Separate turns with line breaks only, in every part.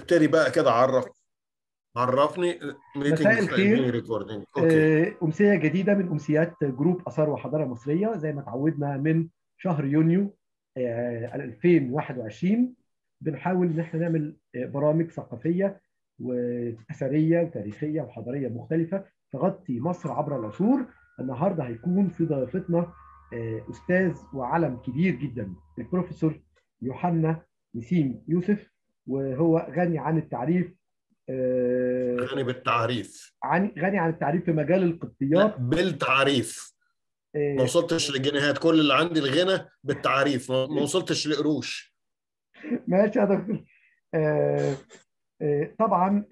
ابتدي بقى كده عرف عرفني ميتنج ريكوردنج آه،
اوكي امسيه جديده من امسيات جروب اثار وحضاره مصريه زي ما تعودنا من شهر يونيو 2021 آه، بنحاول ان احنا نعمل آه، برامج ثقافيه واثريه وتاريخيه وحضاريه مختلفه تغطي مصر عبر العصور النهارده هيكون في ضيافتنا استاذ وعلم كبير جدا البروفيسور يوحنا نسيم يوسف وهو غني عن التعريف آه، غني
بالتعريف
عن غني عن التعريف في مجال
القبطيات بالتعريف آه، ما وصلتش للجنيهات كل اللي عندي الغنى بالتعريف ما وصلتش لقروش
ماشي يا دكتور آه، طبعا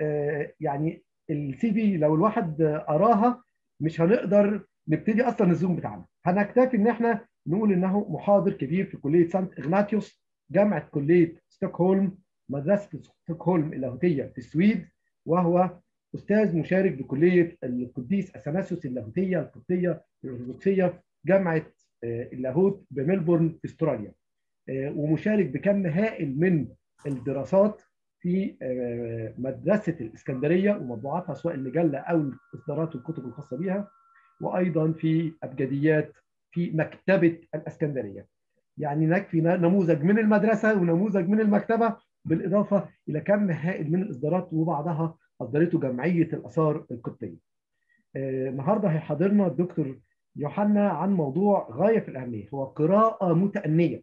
يعني السي في لو الواحد قراها مش هنقدر نبتدي اصلا الزوم بتاعنا هنكتفي ان احنا نقول انه محاضر كبير في كليه سانت اغناتيوس جامعه كليه ستوكهولم مدرسة ستوكهولم اللاهوتية في السويد وهو أستاذ مشارك بكلية القديس أثناسيوس اللاهوتية القبطية الأرثوذكسية جامعة آه، اللاهوت بملبورن في استراليا آه، ومشارك بكم هائل من الدراسات في آه، مدرسة الإسكندرية ومطبوعاتها سواء المجلة أو الإصدارات والكتب الخاصة بها وأيضا في أبجديات في مكتبة الإسكندرية يعني نكفي نموذج من المدرسة ونموذج من المكتبة بالإضافة إلى كم هائل من الإصدارات وبعضها أصدرته جمعية الآثار القبطية. آه، النهاردة هيحاضرنا الدكتور يوحنا عن موضوع غاية في الأهمية هو قراءة متأنية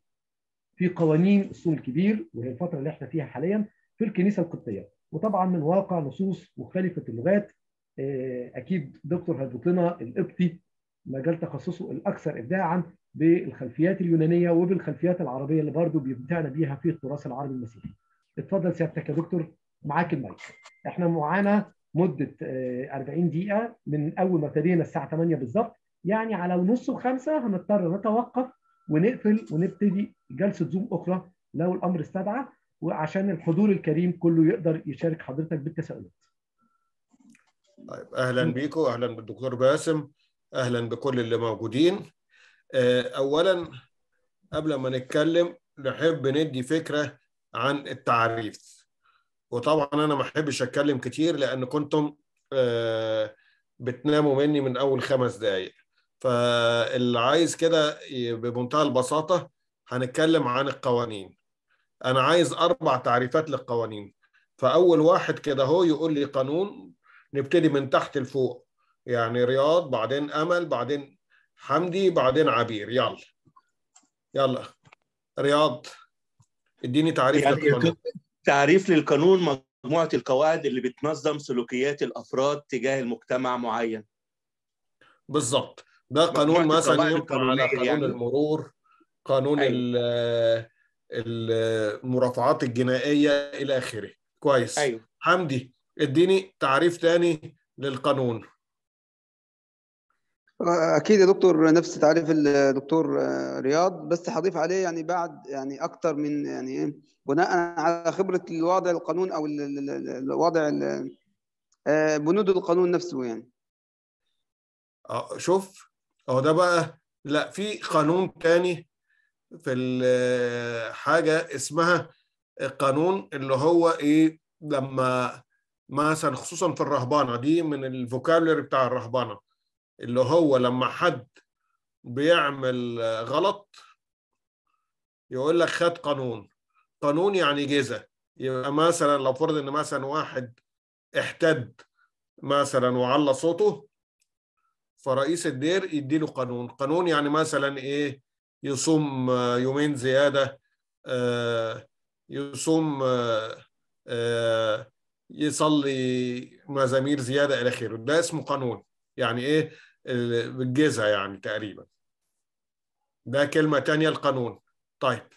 في قوانين الصوم الكبير وهي الفترة اللي احنا فيها حاليا في الكنيسة القبطية وطبعا من واقع نصوص مختلفة اللغات آه، أكيد دكتور هيربط لنا القبطي مجال تخصصه الأكثر إبداعا بالخلفيات اليونانية وبالخلفيات العربية اللي برضه بيمتعنا بيها في التراث العربي المسيحي. اتفضل سيادتك يا دكتور معاك المايك احنا معانا مده 40 آه، دقيقه من اول ما ابتدينا الساعه 8 بالظبط يعني على ونص وخمسه هنضطر نتوقف ونقفل ونبتدي جلسه زوم اخرى لو الامر استدعى وعشان الحضور الكريم كله يقدر يشارك حضرتك بالتساؤلات.
طيب اهلا بيكم اهلا بالدكتور باسم اهلا بكل اللي موجودين. آه، اولا قبل ما نتكلم نحب ندي فكره عن التعريف وطبعا انا ما احبش اتكلم كتير لان كنتم آه، بتناموا مني من اول خمس دقائق فاللي عايز كده بمنتهى البساطه هنتكلم عن القوانين انا عايز اربع تعريفات للقوانين فاول واحد كده هو يقول لي قانون نبتدي من تحت لفوق يعني رياض بعدين امل بعدين حمدي بعدين عبير يلا يلا رياض اديني تعريف يعني للقانون تعريف للقانون مجموعه القواعد اللي بتنظم سلوكيات الافراد تجاه المجتمع معين بالظبط ده قانون مثلا ينقل على قانون يعني. المرور قانون أيوة. المرافعات الجنائيه الى اخره كويس أيوة. حمدي اديني تعريف تاني للقانون
اكيد يا دكتور نفس تعريف الدكتور آه، رياض بس هضيف عليه يعني بعد يعني اكثر من يعني إيه، بناء على خبره الوضع القانون او
الوضع آه، بنود القانون نفسه يعني آه، شوف هو ده بقى لا في قانون تاني في حاجه اسمها القانون اللي هو ايه لما مثلا خصوصا في الرهبانه دي من الفوكابلري بتاع الرهبانه اللي هو لما حد بيعمل غلط يقول لك خد قانون قانون يعني جزا يبقى مثلا لو فرض ان مثلا واحد احتد مثلا وعلى صوته فرئيس الدير يديله قانون قانون يعني مثلا ايه يصوم يومين زياده آه، يصوم آه، يصلي مزامير زياده الى اخره ده اسمه قانون يعني ايه بالجيزة يعني تقريبا ده كلمة تانية القانون طيب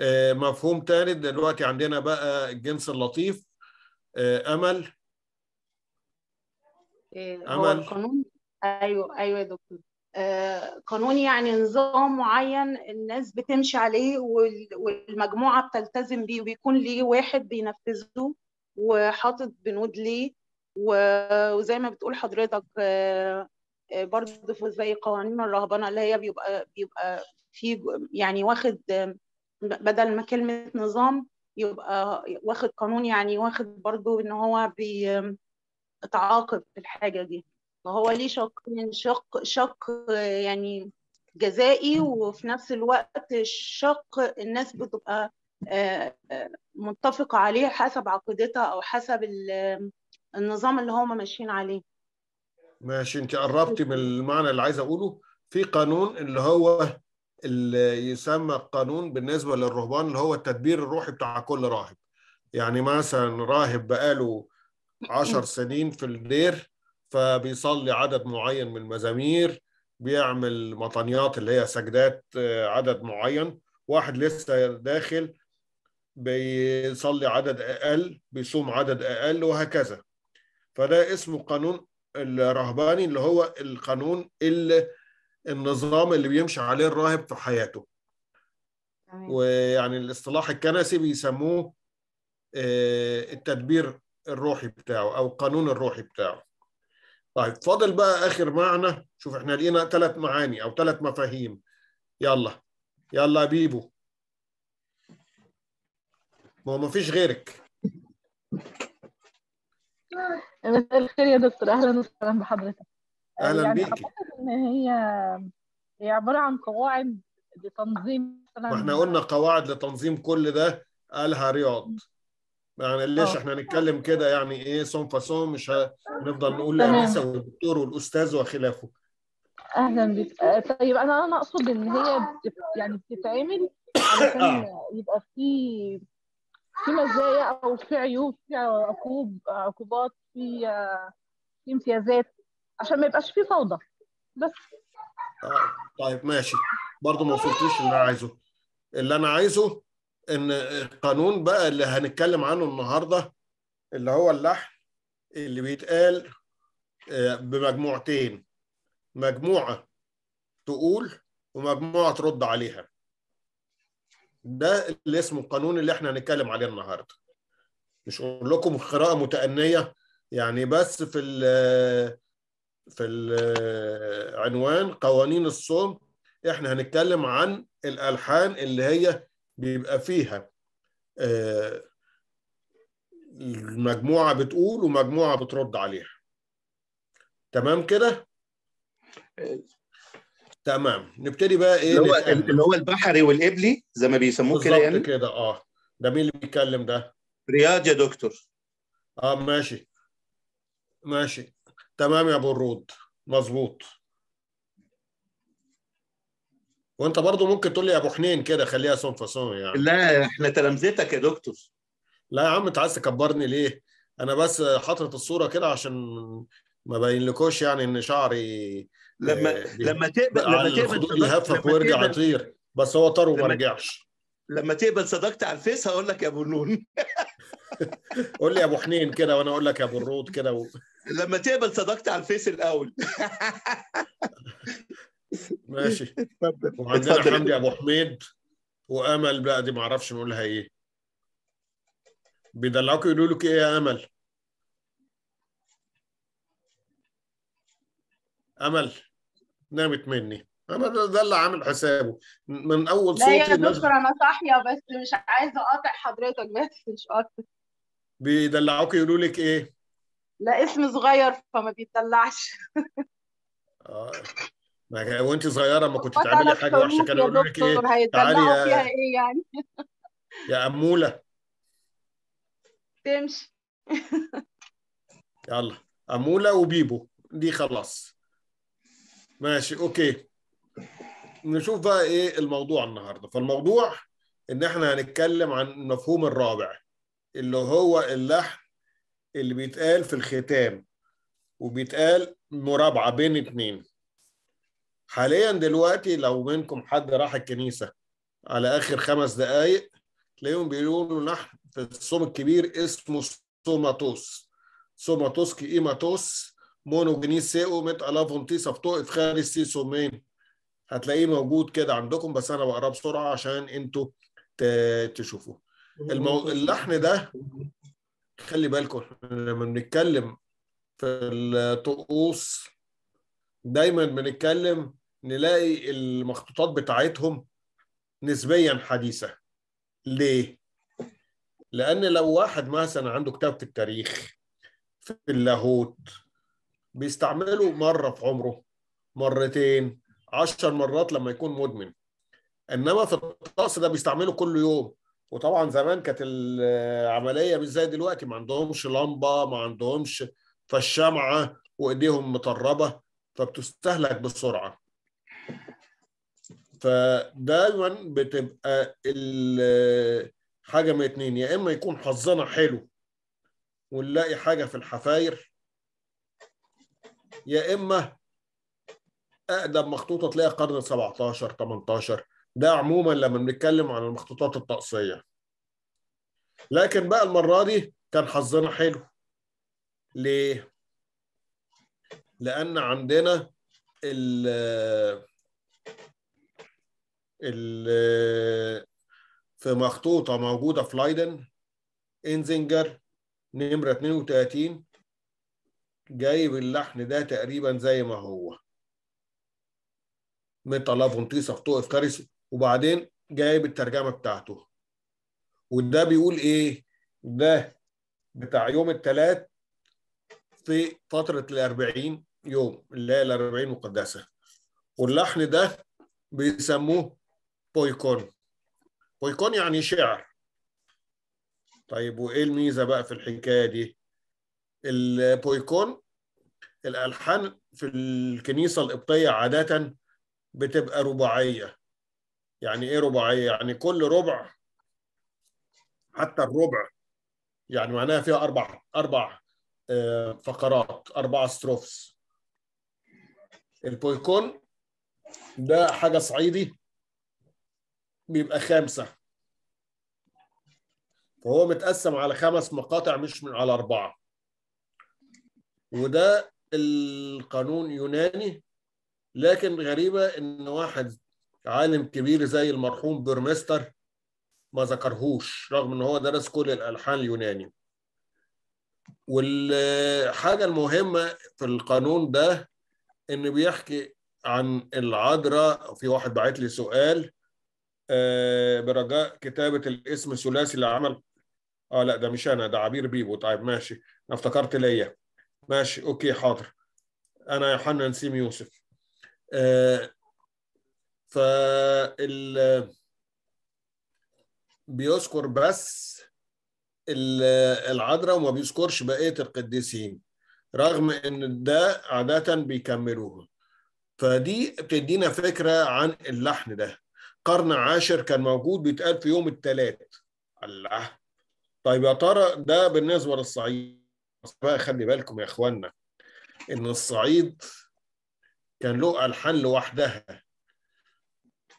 آه، مفهوم تاني دلوقتي عندنا بقى الجنس اللطيف آه، أمل
آه، أمل القانون أيوه أيوه يا دكتور قانون يعني نظام معين الناس بتمشي عليه والمجموعة بتلتزم بيه وبيكون ليه واحد بينفذه وحاطط بنود ليه وزي ما بتقول حضرتك برضه زي قوانين الرهبنه اللي هي بيبقى بيبقى في يعني واخد بدل ما كلمه نظام يبقى واخد قانون يعني واخد برضه ان هو بيتعاقب في الحاجه دي فهو ليه شقين يعني شق شق يعني جزائي وفي نفس الوقت الشق الناس بتبقى آه، آه، متفقة عليه حسب عقيدتها أو حسب النظام اللي هما ماشيين عليه
ماشي انت قربتي من المعنى اللي عايز اقوله في قانون اللي هو اللي يسمى قانون بالنسبه للرهبان اللي هو التدبير الروحي بتاع كل راهب يعني مثلا راهب بقاله عشر سنين في الدير فبيصلي عدد معين من المزامير بيعمل مطنيات اللي هي سجدات آه، عدد معين واحد لسه داخل بيصلي عدد اقل بيصوم عدد اقل وهكذا فده اسمه قانون الرهباني اللي هو القانون اللي النظام اللي بيمشي عليه الراهب في حياته ويعني الاصطلاح الكنسي بيسموه آه، التدبير الروحي بتاعه او القانون الروحي بتاعه طيب فاضل بقى اخر معنى شوف احنا لقينا ثلاث معاني او ثلاث مفاهيم يلا يلا بيبو ما هو مفيش غيرك
مساء الخير يا دكتور اهلا وسهلا بحضرتك آه، اهلا يعني بيك ان هي هي عباره عن قواعد لتنظيم مثلا احنا قلنا
قواعد لتنظيم كل ده قالها رياض يعني ليش آه. احنا نتكلم كده يعني ايه صنف فصوم مش هنفضل نقول لانسه والدكتور والاستاذ وخلافه
اهلا بك آه، طيب انا انا اقصد ان هي يعني بتتعمل علشان يبقى في في مزايا او في عيوب في عقوب عقوبات في في امتيازات عشان ما يبقاش في فوضى بس
طيب ماشي برضه ما وصلتليش اللي انا عايزه اللي انا عايزه ان القانون بقى اللي هنتكلم عنه النهارده اللي هو اللحن اللي بيتقال آه، بمجموعتين مجموعه تقول ومجموعه ترد عليها ده اللي اسمه القانون اللي احنا هنتكلم عليه النهارده مش اقول لكم قراءه متانيه يعني بس في ال في العنوان قوانين الصوم احنا هنتكلم عن الالحان اللي هي بيبقى فيها آه، مجموعه بتقول ومجموعه بترد عليها تمام كده آه، تمام نبتدي بقى ايه اللي هو اللي هو البحري والابلي زي ما بيسموه كده يعني كده اه ده مين اللي بيتكلم ده؟ رياض يا دكتور اه ماشي ماشي تمام يا ابو الرود مظبوط وانت برضو ممكن تقول لي يا ابو حنين كده خليها صنف صنف يعني لا احنا تلامذتك يا دكتور لا يا عم انت عايز تكبرني ليه؟ انا بس حاطط الصوره كده عشان ما باين لكوش يعني ان شعري لما آه، لما تقبل لما تقبل يهفك ويرجع يطير بس هو طار وما رجعش لما تقبل صداقتي على الفيس هقول لك يا ابو النون قول لي يا ابو حنين كده وانا اقول لك يا ابو الرود كده و... لما تقبل صداقتي على الفيس الاول ماشي وعندنا حمدي ابو حميد وامل بقى دي معرفش نقولها ايه بيدلعوكوا يقولوا لك ايه يا امل امل نامت مني انا ده اللي عامل حسابه من اول صوتي لا يا دكتور
انا صاحيه بس مش عايزه اقاطع حضرتك بس مش قاطع
بيدلعوك يقولوا لك ايه
لا اسم صغير فما بيتدلعش
اه وانت صغيره ما كنت تعملي حاجه وحشه كانوا يقولوا لك ايه تعالي يا فيها
ايه يعني
يا اموله تمشي يلا اموله وبيبو دي خلاص ماشي اوكي نشوف بقى ايه الموضوع النهارده فالموضوع ان احنا هنتكلم عن المفهوم الرابع اللي هو اللحن اللي بيتقال في الختام وبيتقال مرابعه بين اتنين حاليا دلوقتي لو منكم حد راح الكنيسه على اخر خمس دقائق تلاقيهم بيقولوا نحن في الصوم الكبير اسمه سوماتوس سوماتوس كيماتوس مونوجينيس سيو ميت الافونتي تيس افخاري خارج سيسومين هتلاقيه موجود كده عندكم بس انا بقراه بسرعه عشان انتوا تشوفوه المو... اللحن ده خلي بالكم لما بنتكلم في الطقوس دايما بنتكلم نلاقي المخطوطات بتاعتهم نسبيا حديثه ليه لان لو واحد مثلا عنده كتاب في التاريخ في اللاهوت بيستعمله مره في عمره مرتين عشر مرات لما يكون مدمن انما في الطقس ده بيستعمله كل يوم وطبعا زمان كانت العمليه مش زي دلوقتي ما عندهمش لمبه ما عندهمش فالشمعه وايديهم مطربه فبتستهلك بسرعه فدايما بتبقى حاجه من اتنين يا اما يكون حظنا حلو ونلاقي حاجه في الحفاير يا اما اقدم مخطوطه تلاقي قرن 17 18 ده عموما لما بنتكلم عن المخطوطات الطقسيه لكن بقى المره دي كان حظنا حلو ليه لان عندنا ال ال في مخطوطه موجوده في لايدن انزنجر نمره 32 جايب اللحن ده تقريبا زي ما هو ميتال فونتيسا في طوق كارثي وبعدين جايب الترجمه بتاعته وده بيقول ايه ده بتاع يوم الثلاث في فتره الأربعين يوم اللي هي الأربعين مقدسه واللحن ده بيسموه بويكون بويكون يعني شعر طيب وايه الميزه بقى في الحكايه دي البويكون الالحان في الكنيسه القبطيه عاده بتبقى رباعيه يعني ايه رباعيه يعني كل ربع حتى الربع يعني معناها فيها اربع اربع آه، فقرات اربع استروفس البويكون ده حاجه صعيدي بيبقى خمسه فهو متقسم على خمس مقاطع مش من على اربعه وده القانون يوناني لكن غريبة إن واحد عالم كبير زي المرحوم بيرمستر ما ذكرهوش رغم إن هو درس كل الألحان اليوناني والحاجة المهمة في القانون ده إنه بيحكي عن العذراء في واحد بعت لي سؤال آه، برجاء كتابة الاسم الثلاثي لعمل اه لا ده مش انا ده عبير بيبو طيب ماشي انا افتكرت ليا ماشي اوكي حاضر انا يوحنا نسيم يوسف آه فال بيذكر بس العذراء وما بيذكرش بقيه القديسين رغم ان ده عاده بيكملوه فدي بتدينا فكره عن اللحن ده قرن عاشر كان موجود بيتقال في يوم الثلاث الله طيب يا ترى ده بالنسبه للصعيد بقى خلي بالكم يا اخوانا ان الصعيد كان له الحان لوحدها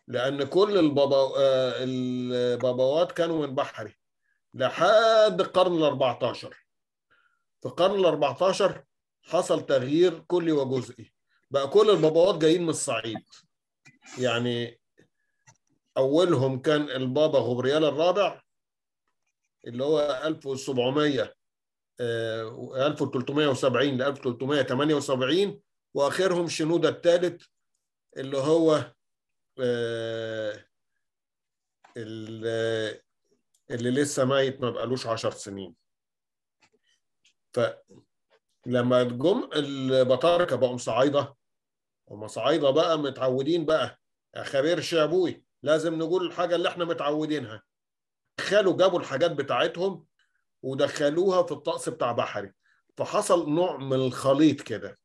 لان كل البابا البابوات كانوا من بحري لحد القرن ال 14 في القرن ال 14 حصل تغيير كلي وجزئي بقى كل البابوات جايين من الصعيد يعني اولهم كان البابا غبريال الرابع اللي هو 1700 1370 آه، ل 1378 واخرهم شنودة الثالث اللي هو آه، اللي لسه ميت ما بقالوش 10 سنين فلما جم البطاركه بقوا صعايده هم صعيده بقى متعودين بقى خبير شابوي لازم نقول الحاجه اللي احنا متعودينها دخلوا جابوا الحاجات بتاعتهم ودخلوها في الطقس بتاع بحري فحصل نوع من الخليط كده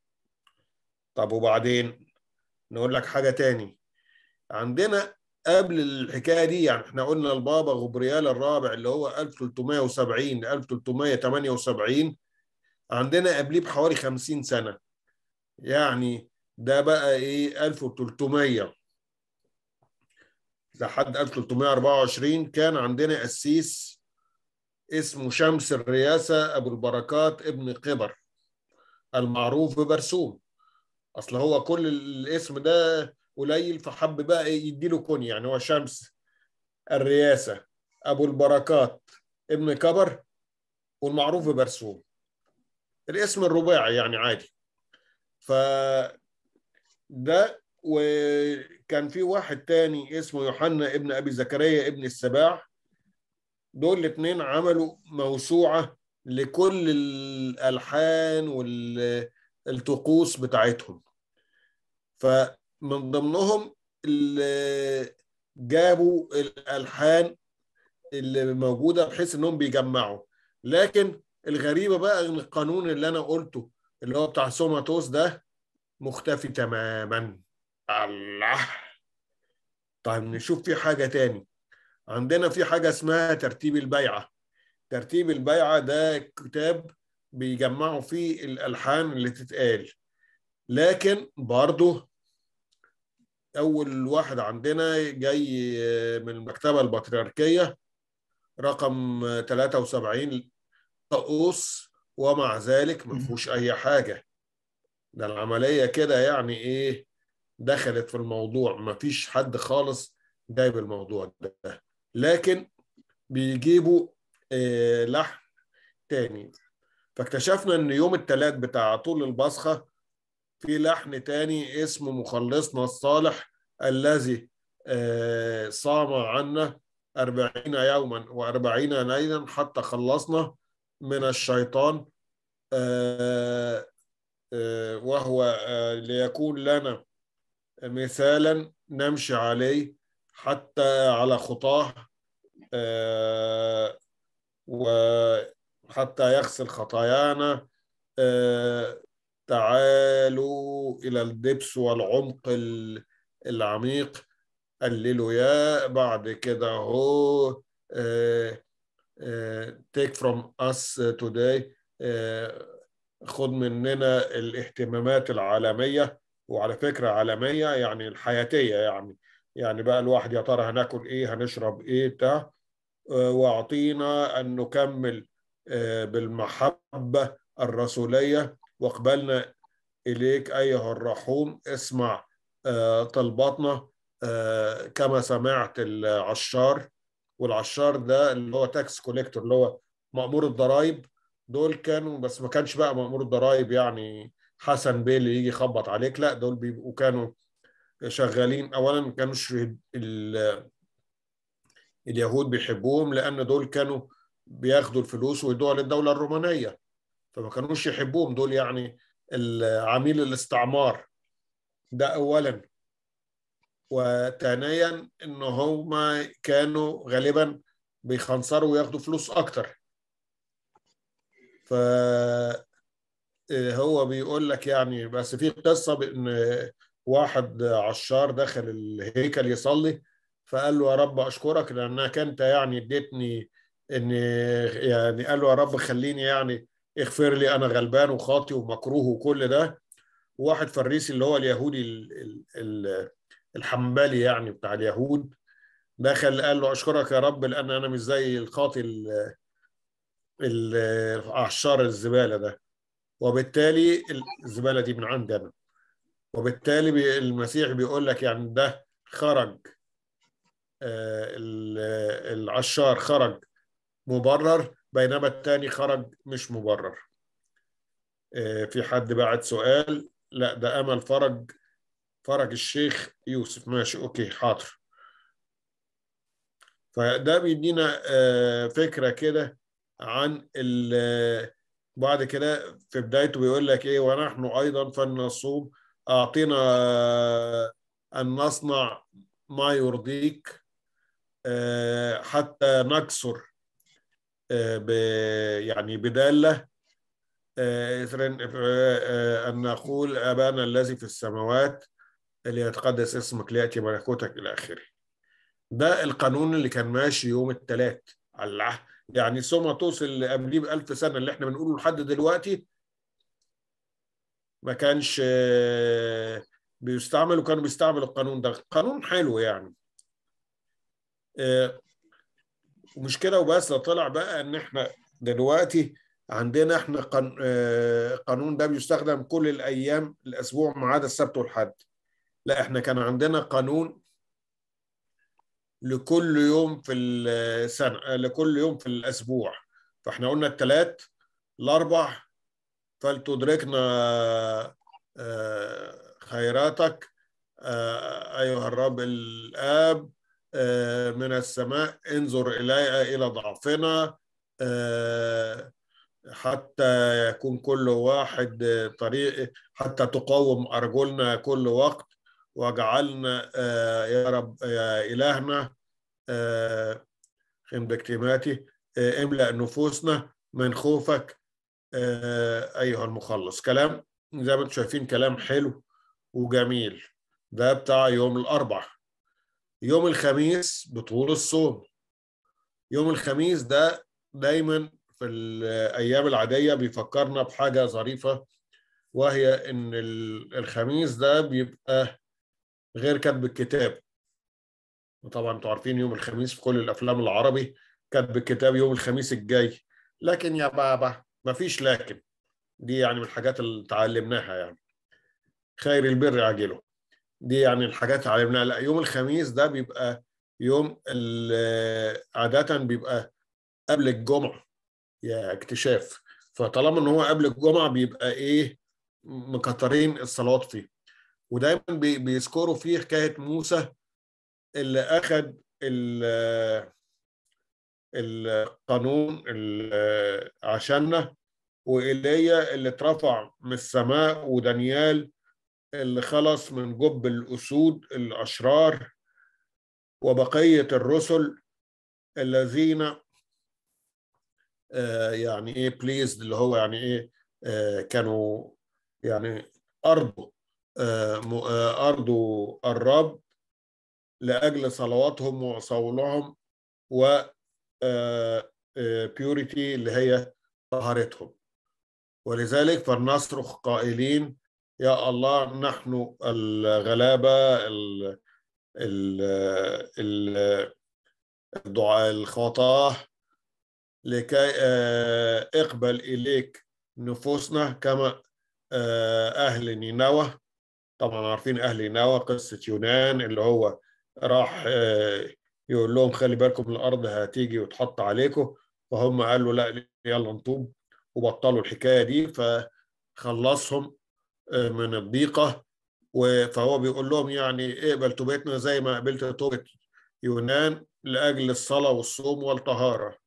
طب وبعدين نقول لك حاجة تاني عندنا قبل الحكاية دي يعني احنا قلنا البابا غبريال الرابع اللي هو 1370 ل 1378 عندنا قبليه بحوالي 50 سنة يعني ده بقى ايه 1300 لحد 1324 كان عندنا قسيس اسمه شمس الرياسة أبو البركات ابن قبر المعروف ببرسوم أصل هو كل الاسم ده قليل فحب بقى يديله كوني يعني هو شمس الرياسة أبو البركات ابن كبر والمعروف ببرسوم الاسم الرباعي يعني عادي ف ده وكان في واحد تاني اسمه يوحنا ابن ابي زكريا ابن السباع دول الاثنين عملوا موسوعه لكل الالحان والطقوس بتاعتهم فمن ضمنهم اللي جابوا الالحان اللي موجوده بحيث انهم بيجمعوا لكن الغريبه بقى ان القانون اللي انا قلته اللي هو بتاع سوماتوس ده مختفي تماما الله طيب نشوف في حاجه تاني عندنا في حاجه اسمها ترتيب البيعه ترتيب البيعه ده كتاب بيجمعوا فيه الالحان اللي تتقال لكن برضه اول واحد عندنا جاي من المكتبه البطريركيه رقم 73 طقوس ومع ذلك ما فيهوش اي حاجه ده العمليه كده يعني ايه دخلت في الموضوع ما فيش حد خالص جايب الموضوع ده لكن بيجيبوا آه، لحم تاني فاكتشفنا ان يوم التلات بتاع طول البصخه في لحن تاني اسم مخلصنا الصالح الذي آه، صام عنا أربعين يوما وأربعين ليلا حتى خلصنا من الشيطان آه، وهو ليكون لنا مثالا نمشي عليه حتى على خطاه آه، وحتى يغسل خطايانا آه، تعالوا إلى الدبس والعمق العميق يا بعد كده هو آه، take from us today خد مننا الاهتمامات العالمية وعلى فكرة عالمية يعني الحياتية يعني يعني بقى الواحد يا ترى هناكل ايه هنشرب ايه بتاع آه، واعطينا ان نكمل آه، بالمحبه الرسوليه واقبلنا اليك ايها الرحوم اسمع آه، طلباتنا كما سمعت العشار والعشار ده اللي هو تاكس كوليكتور اللي هو مأمور الضرايب دول كانوا بس ما كانش بقى مأمور الضرايب يعني حسن بيه اللي يجي يخبط عليك لا دول بيبقوا كانوا شغالين اولا ما كانوش اليهود بيحبوهم لان دول كانوا بياخدوا الفلوس ويدوها للدوله الرومانيه فما كانوش يحبوهم دول يعني عميل الاستعمار ده اولا وثانيا ان هما كانوا غالبا بيخنصروا وياخدوا فلوس اكتر ف آه، هو بيقول لك يعني بس في قصه بان واحد عشار دخل الهيكل يصلي فقال له يا رب اشكرك لانك انت يعني اديتني ان يعني قال له يا رب خليني يعني اغفر لي انا غلبان وخاطي ومكروه وكل ده وواحد فريسي اللي هو اليهودي الحنبلي يعني بتاع اليهود دخل قال له اشكرك يا رب لان انا مش زي القاطي العشار الزباله ده وبالتالي الزباله دي من عندي انا وبالتالي بي المسيح بيقول لك يعني ده خرج آه العشار خرج مبرر بينما الثاني خرج مش مبرر آه في حد بعد سؤال لا ده امل فرج فرج الشيخ يوسف ماشي اوكي حاضر فده بيدينا آه فكره كده عن بعد كده في بدايته بيقول لك ايه ونحن ايضا فلنصوم أعطينا أن نصنع ما يرضيك آه، حتى نكسر آه، يعني بدالة آه، أن نقول أبانا الذي في السماوات ليتقدس اسمك ليأتي ملكوتك إلى آخره ده القانون اللي كان ماشي يوم الثلاث على العهد يعني ثم توصل قبليه بألف سنة اللي احنا بنقوله لحد دلوقتي ما كانش آه، بيستعمل وكانوا بيستعملوا القانون ده قانون حلو يعني آه، ومش كده وبس ده طلع بقى ان احنا دلوقتي عندنا احنا آه، قانون ده بيستخدم كل الايام الاسبوع ما عدا السبت والحد لا احنا كان عندنا قانون لكل يوم في السنه لكل يوم في الاسبوع فاحنا قلنا الثلاث الاربع فلتدركنا آه، خيراتك آه، أيها الرب الآب آه، من السماء انظر إلي إلى ضعفنا حتى يكون كل واحد طريق حتى تقاوم أرجلنا كل وقت واجعلنا يا رب يا إلهنا خدمة املأ نفوسنا من خوفك آه، أيها المخلص كلام زي ما انتم شايفين كلام حلو وجميل ده بتاع يوم الأربع يوم الخميس بطول الصوم يوم الخميس ده دايما في الأيام العادية بيفكرنا بحاجة ظريفة وهي إن الخميس ده بيبقى غير كتب الكتاب وطبعا انتوا عارفين يوم الخميس في كل الأفلام العربي كتب الكتاب يوم الخميس الجاي لكن يا بابا ما فيش لكن دي يعني من الحاجات اللي اتعلمناها يعني خير البر عاجله دي يعني الحاجات اتعلمناها لا يوم الخميس ده بيبقى يوم آه، عادة بيبقى قبل الجمعة يا اكتشاف فطالما ان هو قبل الجمعة بيبقى ايه مكترين الصلوات فيه ودايما بيذكروا فيه حكاية موسى اللي أخد ال آه، القانون عشاننا وإيليا اللي اترفع من السماء ودانيال اللي خلص من جب الأسود الأشرار وبقية الرسل الذين آه، يعني ايه بليز اللي هو يعني ايه آه، كانوا يعني ارضوا آه، ارضوا الرب لاجل صلواتهم وصولهم و بيوريتي آه، آه، اللي هي طهارتهم ولذلك فلنصرخ قائلين يا الله نحن الغلابة الدعاء الخطاة لكي آه، اقبل إليك نفوسنا كما أهل نينوى طبعا عارفين أهل نينوى قصة يونان اللي هو راح يقول لهم خلي بالكم الارض هتيجي وتحط عليكم فهم قالوا لا يلا نطوب وبطلوا الحكايه دي فخلصهم آه، من الضيقه فهو بيقول لهم يعني اقبل توبتنا زي ما قبلت توبه يونان لاجل الصلاه والصوم والطهاره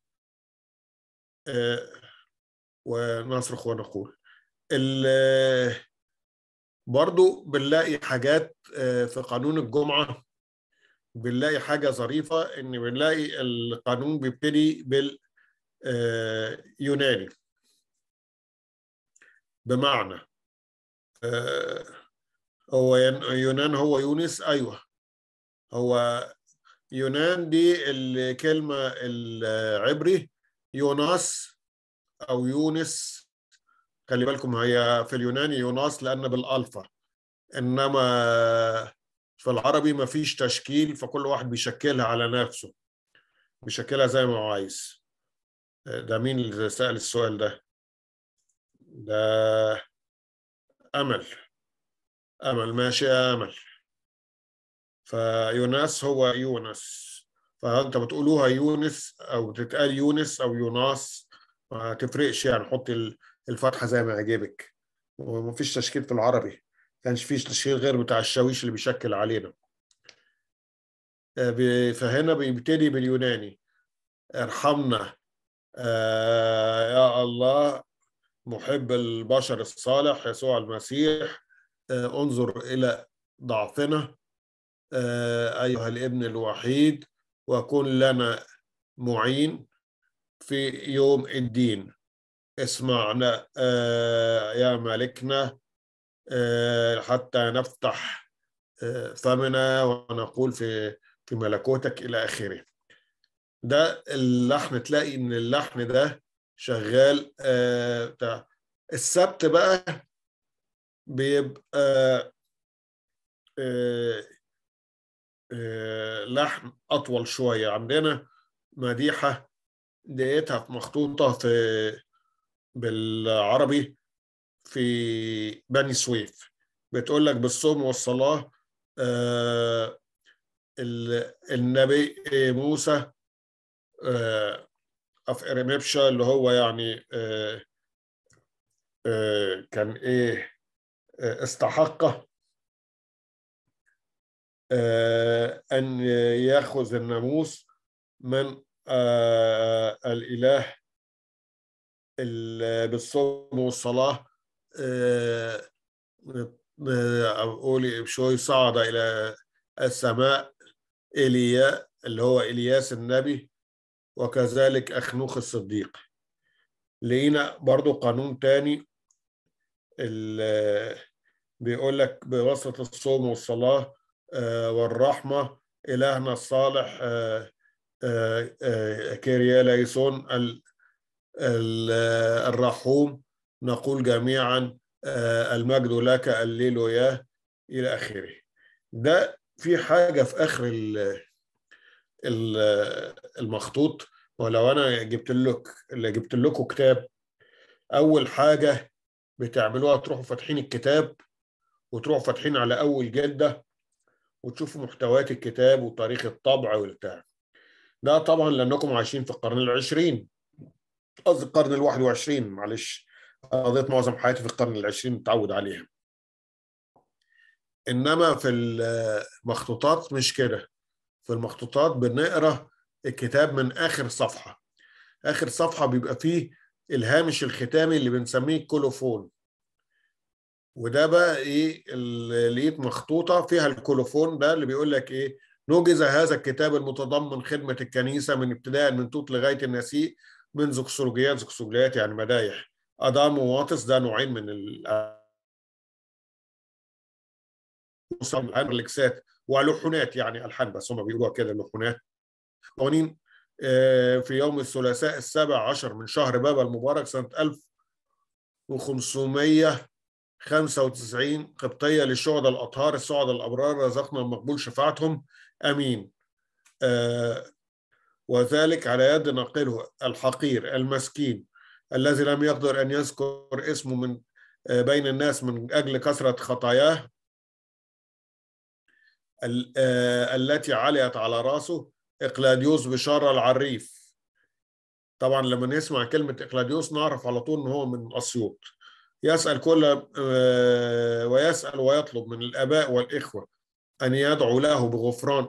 آه، ونصرخ ونقول برضو بنلاقي حاجات آه، في قانون الجمعه بنلاقي حاجه ظريفه ان بنلاقي القانون بيبتدي باليوناني آه، بمعنى آه، هو يونان هو يونس ايوه هو يونان دي الكلمه العبري يوناس او يونس خلي بالكم هي في اليوناني يوناس لان بالالفا انما في العربي مفيش تشكيل فكل واحد بيشكلها على نفسه بيشكلها زي ما هو عايز ده مين اللي سأل السؤال ده؟ ده أمل أمل ماشي يا أمل فيوناس هو يونس فأنت بتقولوها يونس أو بتتقال يونس أو يوناس ما تفرقش يعني حط الفتحة زي ما يعجبك ومفيش تشكيل في العربي كانش فيه شيء غير بتاع الشاويش اللي بيشكل علينا آه، فهنا بيبتدي باليوناني ارحمنا آه، يا الله محب البشر الصالح يسوع المسيح آه، انظر الى ضعفنا ايها الابن الوحيد وكن لنا معين في يوم الدين اسمعنا يا ملكنا آه، حتى نفتح فمنا آه، ونقول في في ملكوتك الى اخره ده اللحن تلاقي ان اللحن ده شغال آه، بتاع السبت بقى بيبقى لحن اطول شويه عندنا مديحه دقيقتها مخطوطه في بالعربي في بني سويف بتقول لك بالصوم والصلاة آه، النبي موسى أف آه، ارميبشا اللي هو يعني آه، كان إيه استحق أن يأخذ الناموس من الإله بالصوم والصلاة أقول شوي صعد إلى السماء إيليا اللي هو إلياس النبي وكذلك أخنوخ الصديق لقينا برضو قانون تاني بيقول لك بواسطة الصوم والصلاة آه، والرحمة إلهنا الصالح آه، آه، كيريا ليسون الرحوم نقول جميعا آه، المجد لك الليل يا إلى آخره ده في حاجة في آخر المخطوط ولو أنا جبت لك اللي جبت لكم كتاب أول حاجة بتعملوها تروحوا فاتحين الكتاب وتروحوا فاتحين على أول جلدة وتشوفوا محتويات الكتاب وتاريخ الطبع والبتاع ده طبعا لأنكم عايشين في القرن العشرين قصدي القرن الواحد وعشرين معلش قضيت معظم حياتي في القرن العشرين متعود عليها انما في المخطوطات مش كده في المخطوطات بنقرا الكتاب من اخر صفحه اخر صفحه بيبقى فيه الهامش الختامي اللي بنسميه كولوفون وده بقى ايه لقيت مخطوطه فيها الكولوفون ده اللي بيقول لك ايه نوجز هذا الكتاب المتضمن خدمه الكنيسه من ابتداء من توت لغايه النسيء من زكسولوجيات زكسولوجيات يعني مدايح ادام وواتس ده نوعين من الريلكسات ولحنات يعني الحان بس هم بيقولوها كده لحونات قوانين آه، في يوم الثلاثاء السابع عشر من شهر بابا المبارك سنة 1595 قبطية للشهداء الأطهار السعداء الأبرار رزقنا المقبول شفاعتهم أمين آه، وذلك على يد ناقله الحقير المسكين الذي لم يقدر أن يذكر اسمه من آه، بين الناس من أجل كثرة خطاياه آه، التي عليت على رأسه إقلاديوس بشارة العريف طبعا لما نسمع كلمة إقلاديوس نعرف على طول إن هو من أسيوط يسأل كل آه، ويسأل ويطلب من الآباء والإخوة أن يدعوا له بغفران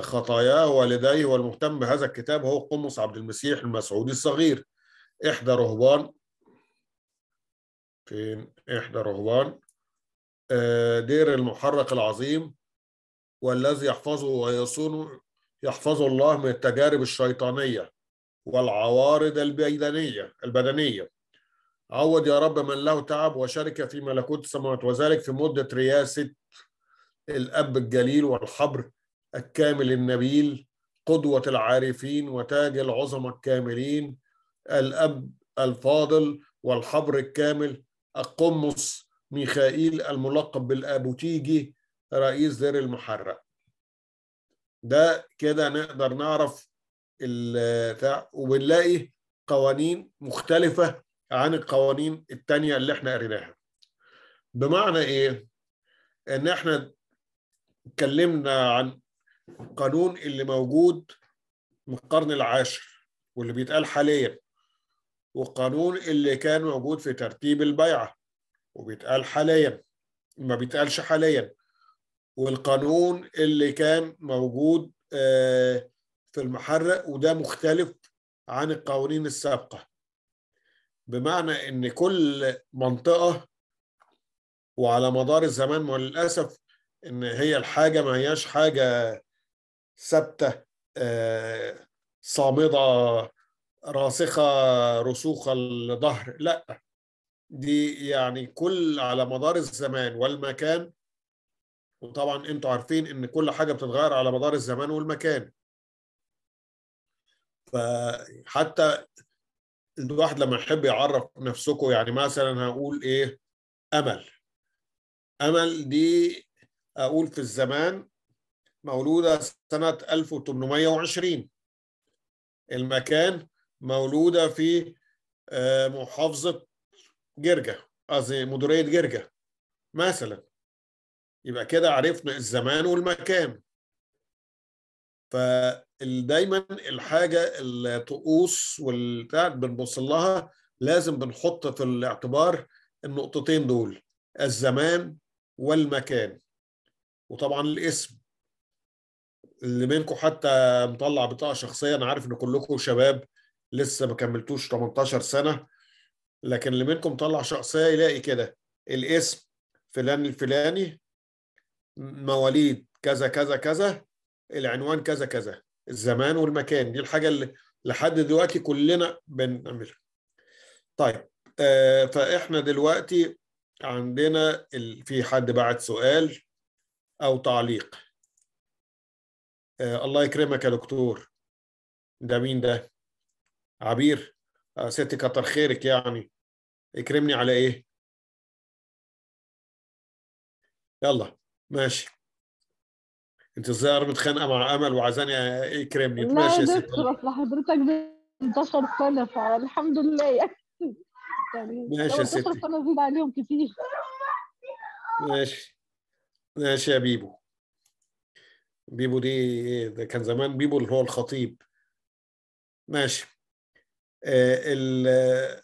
خطاياه والديه والمهتم بهذا الكتاب هو قمص عبد المسيح المسعودي الصغير إحدى رهبان فين إحدى رهبان آه، دير المحرق العظيم والذي يحفظه ويصونه يحفظه الله من التجارب الشيطانية والعوارض البدنية البدنية عود يا رب من له تعب وشرك في ملكوت السماوات وذلك في مدة رئاسة الأب الجليل والحبر الكامل النبيل قدوة العارفين وتاج العظمى الكاملين الأب الفاضل والحبر الكامل القمص ميخائيل الملقب بالأبوتيجي رئيس دير المحرق ده كده نقدر نعرف وبنلاقي قوانين مختلفة عن القوانين التانية اللي احنا قريناها بمعنى ايه؟ ان احنا اتكلمنا عن القانون اللي موجود من القرن العاشر واللي بيتقال حاليا والقانون اللي كان موجود في ترتيب البيعة وبيتقال حاليا ما بيتقالش حاليا والقانون اللي كان موجود آه، في المحرق وده مختلف عن القوانين السابقة بمعنى ان كل منطقة وعلى مدار الزمان وللأسف ان هي الحاجة ما هياش حاجة ثابتة آه، صامدة راسخه رسوخ الظهر لا دي يعني كل على مدار الزمان والمكان وطبعا انتوا عارفين ان كل حاجه بتتغير على مدار الزمان والمكان فحتى الواحد لما يحب يعرف نفسكم يعني مثلا هقول ايه امل امل دي اقول في الزمان مولوده سنه 1820 المكان مولوده في آه، محافظه جرجا قصدي مديريه جرجا مثلا يبقى كده عرفنا الزمان والمكان فدايما الحاجه الطقوس والبتاع بنبص لها لازم بنحط في الاعتبار النقطتين دول الزمان والمكان وطبعا الاسم اللي منكم حتى مطلع بطاقه شخصيه انا عارف ان كلكم شباب لسه ما كملتوش 18 سنه لكن اللي منكم طلع شخصيه يلاقي كده الاسم فلان الفلاني مواليد كذا كذا كذا العنوان كذا كذا الزمان والمكان دي الحاجه اللي لحد دلوقتي كلنا بنعملها طيب آه فاحنا دلوقتي عندنا ال... في حد بعت سؤال او تعليق آه الله يكرمك يا دكتور ده مين ده عبير آه، ستي كتر خيرك يعني اكرمني على ايه يلا ماشي انت الظاهر متخانقه مع امل وعايزاني آه، اكرمني ماشي يا ستي
لحضرتك انتشر سنه فالحمد لله يعني ماشي يا ستي سنه زيد عليهم كتير
ماشي ماشي يا بيبو بيبو دي إيه، ده كان زمان بيبو اللي هو الخطيب ماشي آه،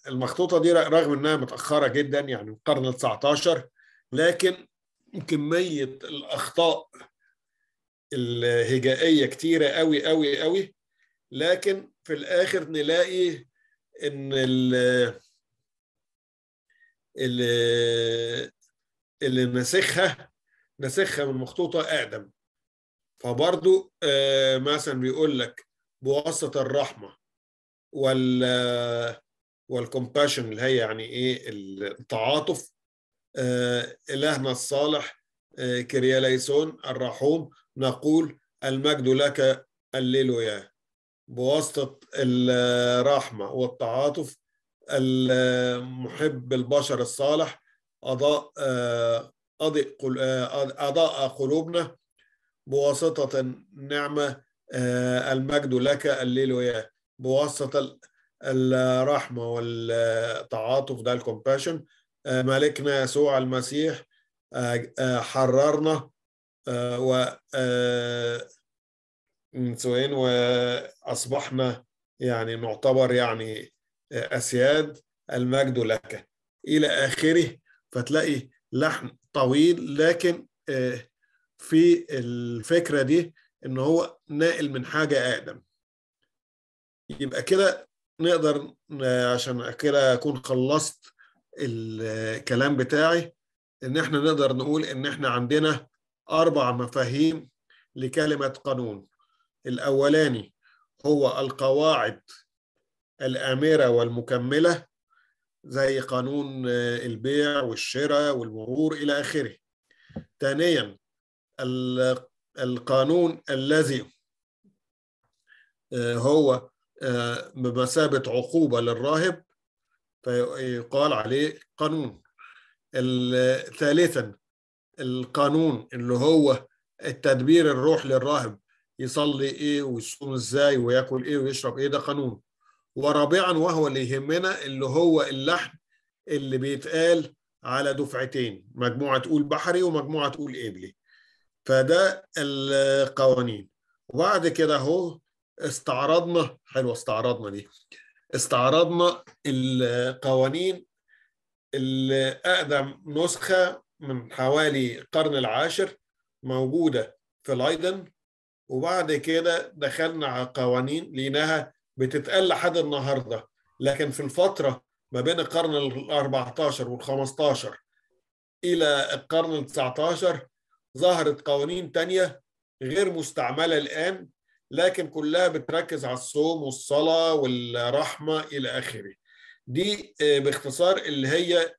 المخطوطه دي رغم انها متاخره جدا يعني القرن ال 19 لكن كميه الاخطاء الهجائيه كتيره قوي قوي قوي لكن في الاخر نلاقي ان ال اللي, اللي ناسخها ناسخها من مخطوطه اقدم فبرضو آه، مثلا بيقول لك بواسطه الرحمه وال والكومباشن اللي هي يعني ايه التعاطف آه، الهنا الصالح آه، كرياليسون الرحوم نقول المجد لك الليلويا بواسطة الرحمة والتعاطف المحب البشر الصالح أضاء آه، أضيء أضاء قلوبنا بواسطة النعمة المجد لك الليلويا بواسطة الرحمة والتعاطف ده الكومباشن آه، ملكنا يسوع المسيح آه، آه، حررنا و سوين وأصبحنا يعني نعتبر يعني أسياد المجد لك إلى آخره فتلاقي لحن طويل لكن في الفكرة دي إن هو ناقل من حاجة آدم يبقى كده نقدر عشان كده اكون خلصت الكلام بتاعي ان احنا نقدر نقول ان احنا عندنا اربع مفاهيم لكلمه قانون الاولاني هو القواعد الامره والمكمله زي قانون البيع والشراء والمرور الى اخره ثانيا القانون الذي آه، هو بمثابة عقوبة للراهب فيقال عليه قانون ثالثا القانون اللي هو التدبير الروح للراهب يصلي ايه ويصوم ازاي وياكل ايه ويشرب ايه ده قانون ورابعا وهو اللي يهمنا اللي هو اللحن اللي بيتقال على دفعتين مجموعة تقول بحري ومجموعة تقول إبلي فده القوانين وبعد كده هو استعرضنا حلوه استعرضنا دي استعرضنا القوانين اللي اقدم نسخه من حوالي القرن العاشر موجوده في لايدن وبعد كده دخلنا على قوانين لقيناها بتتقال لحد النهارده لكن في الفتره ما بين القرن ال 14 وال 15 الى القرن ال 19 ظهرت قوانين تانية غير مستعمله الان لكن كلها بتركز على الصوم والصلاة والرحمة إلى آخره دي آه، باختصار اللي هي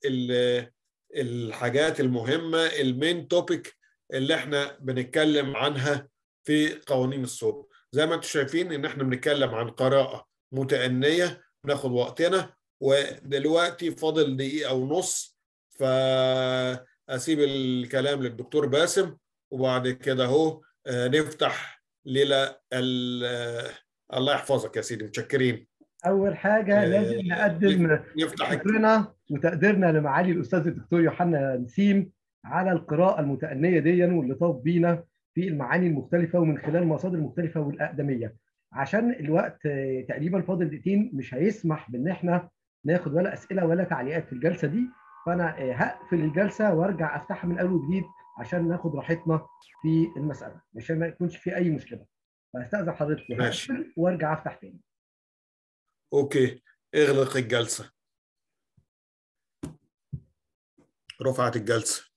الحاجات المهمة المين توبيك اللي احنا بنتكلم عنها في قوانين الصوم زي ما انتم شايفين ان احنا بنتكلم عن قراءة متأنية بناخد وقتنا ودلوقتي فاضل دقيقة ونص فأسيب الكلام للدكتور باسم وبعد كده اهو آه، نفتح ليلى الله يحفظك يا سيدي متشكرين
اول حاجه آه، لازم نقدم شكرنا وتقديرنا لمعالي الاستاذ الدكتور يوحنا نسيم على القراءه المتانيه دي واللي طاب بينا في المعاني المختلفه ومن خلال مصادر مختلفه والاقدميه عشان الوقت تقريبا فاضل دقيقتين مش هيسمح بان احنا ناخد ولا اسئله ولا تعليقات في الجلسه دي فانا آه، هقفل الجلسه وارجع افتحها من اول وجديد عشان ناخد راحتنا في المساله عشان ما يكونش في اي مشكله فاستاذن حضرتك ماشي وارجع
افتح تاني اوكي اغلق الجلسه رفعت الجلسه